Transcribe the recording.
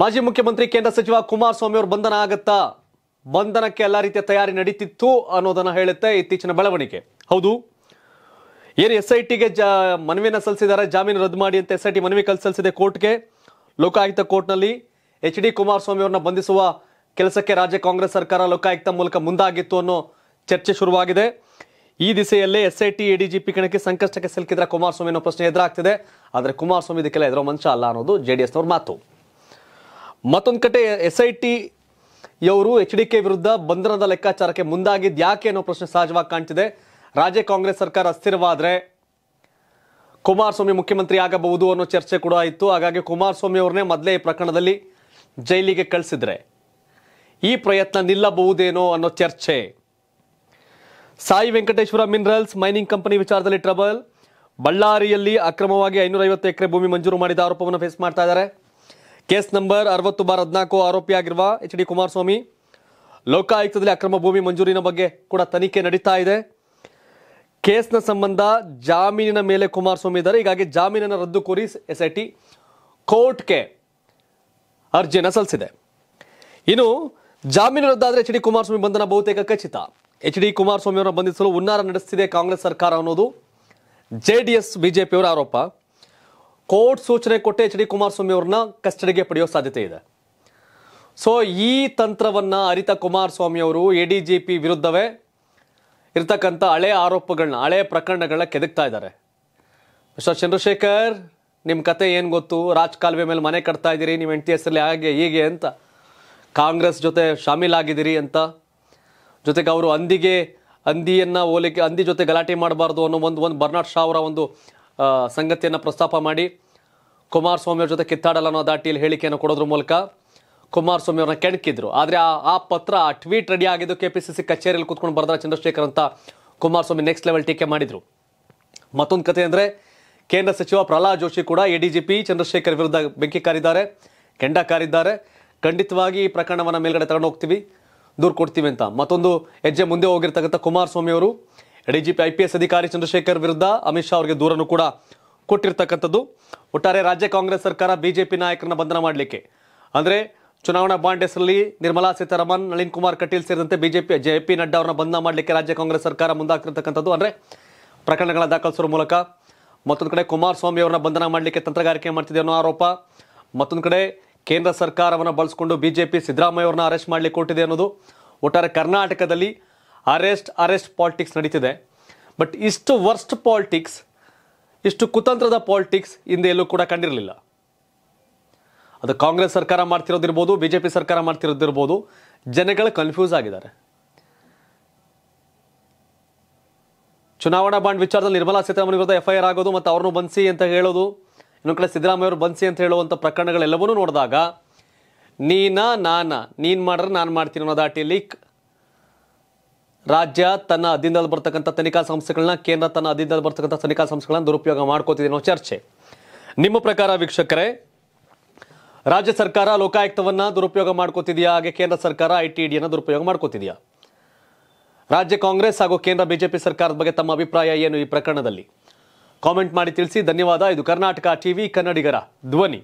ಮಾಜಿ ಮುಖ್ಯಮಂತ್ರಿ ಕೇಂದ್ರ ಸಚಿವ ಕುಮಾರಸ್ವಾಮಿ ಅವರು ಬಂಧನ ಆಗತ್ತಾ ಬಂಧನಕ್ಕೆ ಎಲ್ಲ ರೀತಿಯ ತಯಾರಿ ನಡೀತಿತ್ತು ಅನ್ನೋದನ್ನ ಹೇಳುತ್ತೆ ಇತ್ತೀಚಿನ ಬೆಳವಣಿಗೆ ಹೌದು ಏನು ಎಸ್ ಐ ಟಿಗೆ ಮನವಿಯನ್ನು ಸಲ್ಲಿಸಿದ್ದಾರೆ ಜಾಮೀನು ರದ್ದು ಮಾಡಿ ಅಂತ ಎಸ್ ಐ ಟಿ ಮನವಿ ಸಲ್ಲಿಸಿದೆ ಕೋರ್ಟ್ಗೆ ಲೋಕಾಯುಕ್ತ ಕೋರ್ಟ್ನಲ್ಲಿ ಎಚ್ ಡಿ ಕುಮಾರಸ್ವಾಮಿ ಅವರನ್ನ ಬಂಧಿಸುವ ಕೆಲಸಕ್ಕೆ ರಾಜ್ಯ ಕಾಂಗ್ರೆಸ್ ಸರ್ಕಾರ ಲೋಕಾಯುಕ್ತ ಮೂಲಕ ಮುಂದಾಗಿತ್ತು ಅನ್ನೋ ಚರ್ಚೆ ಶುರುವಾಗಿದೆ ಈ ದಿಸೆಯಲ್ಲೇ ಎಸ್ ಐ ಟಿ ಎಡಿಜಿಪಿ ಕಣಕ್ಕೆ ಸಂಕಷ್ಟಕ್ಕೆ ಸಿಲುಕಿದ್ರೆ ಕುಮಾರಸ್ವಾಮಿ ಅನ್ನೋ ಪ್ರಶ್ನೆ ಎದುರಾಗ್ತಿದೆ ಆದರೆ ಕುಮಾರಸ್ವಾಮಿ ಇದಕ್ಕೆಲ್ಲ ಎದುರೋ ಮಂಚ ಅಲ್ಲ ಅನ್ನೋದು ಜೆಡಿಎಸ್ನವ್ರ ಮಾತು ಮತ್ತೊಂದು ಕಡೆ ಎಸ್ ಐ ಟಿ ಯವರು ಎಚ್ ಡಿ ಕೆ ವಿರುದ್ಧ ಬಂಧನದ ಲೆಕ್ಕಾಚಾರಕ್ಕೆ ಮುಂದಾಗಿದ್ದು ಯಾಕೆ ಅನ್ನೋ ಪ್ರಶ್ನೆ ಸಹಜವಾಗಿ ಕಾಣ್ತಿದೆ ರಾಜ್ಯ ಕಾಂಗ್ರೆಸ್ ಸರ್ಕಾರ ಅಸ್ಥಿರವಾದರೆ ಕುಮಾರಸ್ವಾಮಿ ಮುಖ್ಯಮಂತ್ರಿ ಆಗಬಹುದು ಅನ್ನೋ ಚರ್ಚೆ ಕೂಡ ಇತ್ತು ಹಾಗಾಗಿ ಕುಮಾರಸ್ವಾಮಿ ಅವ್ರನ್ನೇ ಮೊದಲೇ ಈ ಪ್ರಕರಣದಲ್ಲಿ ಜೈಲಿಗೆ ಕಳಿಸಿದ್ರೆ ಈ ಪ್ರಯತ್ನ ನಿಲ್ಲಬಹುದೇನೋ ಅನ್ನೋ ಚರ್ಚೆ Sai Venkateshwara minerals mining company ವಿಚಾರದಲ್ಲಿ ಟ್ರಬಲ್ ಬಳ್ಳಾರಿಯಲ್ಲಿ ಅಕ್ರಮವಾಗಿ ಐನೂರೈವತ್ತು ಎಕರೆ ಭೂಮಿ ಮಂಜೂರು ಮಾಡಿದ ಆರೋಪವನ್ನು ಫೇಸ್ ಮಾಡ್ತಾ ಇದ್ದಾರೆ ಕೇಸ್ ನಂಬರ್ ಅರವತ್ತು ಬಾರ್ ಹದಿನಾಲ್ಕು ಆರೋಪಿಯಾಗಿರುವ ಎಚ್ ಡಿ ಕುಮಾರಸ್ವಾಮಿ ಲೋಕಾಯುಕ್ತದಲ್ಲಿ ಅಕ್ರಮ ಭೂಮಿ ಮಂಜೂರಿನ ಬಗ್ಗೆ ಕೂಡ ತನಿಖೆ ನಡೀತಾ ಇದೆ ಕೇಸ್ನ ಸಂಬಂಧ ಜಾಮೀನಿನ ಮೇಲೆ ಕುಮಾರಸ್ವಾಮಿ ಇದ್ದಾರೆ ಹೀಗಾಗಿ ಜಾಮೀನನ್ನು ರದ್ದು ಕೋರಿ ಎಸ್ ಐ ಟಿ ಕೋರ್ಟ್ಗೆ ಅರ್ಜಿಯನ್ನು ಸಲ್ಲಿಸಿದೆ ಇನ್ನು ಜಾಮೀನು ರದ್ದಾದರೆ ಎಚ್ ಡಿ ಕುಮಾರಸ್ವಾಮಿ ಬಂಧನ ಬಹುತೇಕ ಖಚಿತ ಎಚ್ ಡಿ ಕುಮಾರಸ್ವಾಮಿ ಅವರನ್ನು ಬಂಧಿಸಲು ಉನ್ನಾರ ನಡೆಸುತ್ತಿದೆ ಕಾಂಗ್ರೆಸ್ ಸರ್ಕಾರ ಅನ್ನೋದು ಜೆ ಡಿ ಎಸ್ ಬಿಜೆಪಿಯವರ ಆರೋಪ ಕೋರ್ಟ್ ಸೂಚನೆ ಕೊಟ್ಟೆ ಎಚ್ ಡಿ ಕುಮಾರಸ್ವಾಮಿ ಅವ್ರನ್ನ ಕಸ್ಟಡಿಗೆ ಪಡೆಯೋ ಸಾಧ್ಯತೆ ಇದೆ ಸೊ ಈ ತಂತ್ರವನ್ನು ಅರಿತ ಕುಮಾರಸ್ವಾಮಿ ಅವರು ಎ ಡಿ ಜಿ ಪಿ ವಿರುದ್ಧವೇ ಇರ್ತಕ್ಕಂಥ ಹಳೆ ಆರೋಪಗಳನ್ನ ಹಳೆ ಪ್ರಕರಣಗಳನ್ನ ಕೆದಕ್ತಾ ಇದ್ದಾರೆ ಮಿಸ್ಟರ್ ಚಂದ್ರಶೇಖರ್ ನಿಮ್ಮ ಕತೆ ಏನು ಗೊತ್ತು ರಾಜ್ ಕಾಲುವೆ ಮೇಲೆ ಮನೆ ಕಟ್ತಾ ಇದ್ದೀರಿ ನೀವು ಎಸ್ ಹೆಸರಲ್ಲಿ ಹಾಗೆ ಹೀಗೆ ಅಂತ ಕಾಂಗ್ರೆಸ್ ಜೊತೆ ಶಾಮೀಲಾಗಿದ್ದೀರಿ ಅಂತ ಜೊತೆಗೆ ಅವರು ಅಂದಿಗೆ ಅಂದಿಯನ್ನು ಹೋಲಿಕೆ ಅಂದಿ ಜೊತೆ ಗಲಾಟೆ ಮಾಡಬಾರ್ದು ಅನ್ನೋ ಒಂದು ಒಂದು ಬರ್ನಾಡ್ ಶಾ ಅವರ ಒಂದು ಸಂಗತಿಯನ್ನು ಪ್ರಸ್ತಾಪ ಮಾಡಿ ಕುಮಾರಸ್ವಾಮಿ ಅವರ ಜೊತೆ ಕಿತ್ತಾಡಲ್ಲ ಅನ್ನೋ ದಾಟಿಯಲ್ಲಿ ಹೇಳಿಕೆಯನ್ನು ಕೊಡೋದ್ರ ಮೂಲಕ ಕುಮಾರಸ್ವಾಮಿ ಅವ್ರನ್ನ ಕೆಣಕಿದ್ರು ಆದರೆ ಆ ಆ ಪತ್ರ ಆ ಟ್ವೀಟ್ ರೆಡಿ ಆಗಿದ್ದು ಕೆ ಪಿ ಸಿ ಸಿ ಕಚೇರಿಯಲ್ಲಿ ಕೂತ್ಕೊಂಡು ಬರ್ದ ಚಂದ್ರಶೇಖರ್ ಅಂತ ಕುಮಾರಸ್ವಾಮಿ ನೆಕ್ಸ್ಟ್ ಲೆವೆಲ್ ಟೀಕೆ ಮಾಡಿದ್ರು ಮತ್ತೊಂದು ಕತೆ ಅಂದರೆ ಕೇಂದ್ರ ಸಚಿವ ಪ್ರಹ್ಲಾದ್ ಜೋಶಿ ಕೂಡ A D G P Chandrashekhar ವಿರುದ್ಧ ಬೆಂಕಿ ಕಾರಿದ್ದಾರೆ ಕೆಂಡ ಕಾರಿದ್ದಾರೆ ಖಂಡಿತವಾಗಿ ಈ ಪ್ರಕರಣವನ್ನು ಮೇಲ್ಗಡೆ ತಗೊಂಡು ಹೋಗ್ತೀವಿ ದೂರು ಕೊಡ್ತೀವಿ ಅಂತ ಮತ್ತೊಂದು ಹೆಜ್ಜೆ ಮುಂದೆ ಹೋಗಿರ್ತಕ್ಕಂಥ ಕುಮಾರಸ್ವಾಮಿ ಅವರು ಡಿಜಿಪಿ ಐಪಿಎಸ್ ಅಧಿಕಾರಿ ಚಂದ್ರಶೇಖರ್ ವಿರುದ್ಧ ಅಮಿತ್ ಶಾ ಅವರಿಗೆ ದೂರನ್ನು ಕೂಡ ಕೊಟ್ಟಿರ್ತಕ್ಕಂಥದ್ದು ಒಟ್ಟಾರೆ ರಾಜ್ಯ ಕಾಂಗ್ರೆಸ್ ಸರ್ಕಾರ ಬಿಜೆಪಿ ನಾಯಕರನ್ನ ಬಂಧನ ಮಾಡಲಿಕ್ಕೆ ಅಂದರೆ ಚುನಾವಣಾ ಬಾಂಡ್ ಹೆಸರಲ್ಲಿ ನಿರ್ಮಲಾ ಸೀತಾರಾಮನ್ ನಳಿನ್ ಕುಮಾರ್ ಕಟೀಲ್ ಸೇರಿದಂತೆ ಬಿಜೆಪಿ ಜೆ ಪಿ ನಡ್ಡಾ ಅವರನ್ನ ಬಂಧನ ಮಾಡಲಿಕ್ಕೆ ರಾಜ್ಯ ಕಾಂಗ್ರೆಸ್ ಸರ್ಕಾರ ಮುಂದಾಗ್ತಿರ್ತಕ್ಕಂಥದ್ದು ಅಂದರೆ ಪ್ರಕರಣಗಳ ದಾಖಲಿಸುವ ಮೂಲಕ ಮತ್ತೊಂದು ಕಡೆ ಕುಮಾರಸ್ವಾಮಿ ಅವರನ್ನ ಬಂಧನ ಮಾಡಲಿಕ್ಕೆ ತಂತ್ರಗಾರಿಕೆ ಮಾಡ್ತಿದೆ ಅನ್ನೋ ಆರೋಪ ಮತ್ತೊಂದು ಕಡೆ ಕೇಂದ್ರ ಸರ್ಕಾರವನ್ನು ಬಳಸಿಕೊಂಡು ಬಿಜೆಪಿ ಸಿದ್ದರಾಮಯ್ಯ ಅವರನ್ನ ಅರೆಸ್ಟ್ ಮಾಡಲಿಕ್ಕೆ ಕೊಟ್ಟಿದೆ ಅನ್ನೋದು ಒಟ್ಟಾರೆ ಕರ್ನಾಟಕದಲ್ಲಿ ಅರೆಸ್ಟ್ ಅರೆಸ್ಟ್ ಪಾಲಿಟಿಕ್ಸ್ ನಡೀತಿದೆ ಬಟ್ ಇಷ್ಟು ವರ್ಸ್ಟ್ ಪಾಲಿಟಿಕ್ಸ್ ಇಷ್ಟು ಕುತಂತ್ರದ ಪಾಲಿಟಿಕ್ಸ್ ಹಿಂದೆ ಎಲ್ಲೂ ಕೂಡ ಕಂಡಿರಲಿಲ್ಲ ಅದು ಕಾಂಗ್ರೆಸ್ ಸರ್ಕಾರ ಮಾಡ್ತಿರೋದಿರ್ಬೋದು ಬಿ ಜೆ ಪಿ ಸರ್ಕಾರ ಮಾಡ್ತಿರೋದಿರ್ಬೋದು ಜನಗಳು ಕನ್ಫ್ಯೂಸ್ ಆಗಿದ್ದಾರೆ ಚುನಾವಣಾ ಬಾಂಡ್ ವಿಚಾರದಲ್ಲಿ ನಿರ್ಮಲಾ ಸೀತಾರಾಮನ್ ವಿರುದ್ಧ ಎಫ್ ಐ ಆರ್ ಆಗೋದು ಮತ್ತು ಅವ್ರನ್ನೂ ಬನ್ಸಿ ಅಂತ ಹೇಳೋದು ಇನ್ನೊಂದು ಕಡೆ ಸಿದ್ದರಾಮಯ್ಯ ಅವರು ಬನ್ಸಿ ಅಂತ ಹೇಳುವಂಥ ಪ್ರಕರಣಗಳೆಲ್ಲವನ್ನೂ ನೋಡಿದಾಗ ನೀನಾ ನಾನಾ ನೀನು ಮಾಡ್ರೆ ನಾನು ಮಾಡ್ತೀನಿ ಅನ್ನೋದಾಟಿಯಲ್ಲಿ ದಾಟಿಯಲ್ಲಿ ರಾಜ್ಯ ತನ್ನ ಅಧೀನದಲ್ಲಿ ಬರ್ತಕ್ಕಂಥ ತನಿಖಾ ಸಂಸ್ಥೆಗಳನ್ನ ಕೇಂದ್ರ ತನ್ನ ಅಧೀನದಲ್ಲಿ ಬರ್ತಕ್ಕಂಥ ತನಿಖಾ ಸಂಸ್ಥೆಗಳನ್ನ ದುರುಪಯೋಗ ಮಾಡ್ಕೋತಿದೆ ಅನ್ನೋ ಚರ್ಚೆ ನಿಮ್ಮ ಪ್ರಕಾರ ವೀಕ್ಷಕರೇ ರಾಜ್ಯ ಸರ್ಕಾರ ಲೋಕಾಯುಕ್ತವನ್ನ ದುರುಪಯೋಗ ಮಾಡ್ಕೋತಿದೆಯಾ ಹಾಗೆ ಕೇಂದ್ರ ಸರ್ಕಾರ ಐ ಟಿ ಡಿಯನ್ನು ದುರುಪಯೋಗ ಮಾಡ್ಕೋತಿದೆಯಾ ರಾಜ್ಯ ಕಾಂಗ್ರೆಸ್ ಹಾಗೂ ಕೇಂದ್ರ ಬಿಜೆಪಿ ಸರ್ಕಾರದ ಬಗ್ಗೆ ತಮ್ಮ ಅಭಿಪ್ರಾಯ ಏನು ಈ ಪ್ರಕರಣದಲ್ಲಿ ಕಾಮೆಂಟ್ ಮಾಡಿ ತಿಳಿಸಿ ಧನ್ಯವಾದ ಇದು ಕರ್ನಾಟಕ ಟಿವಿ ಕನ್ನಡಿಗರ ಧ್ವನಿ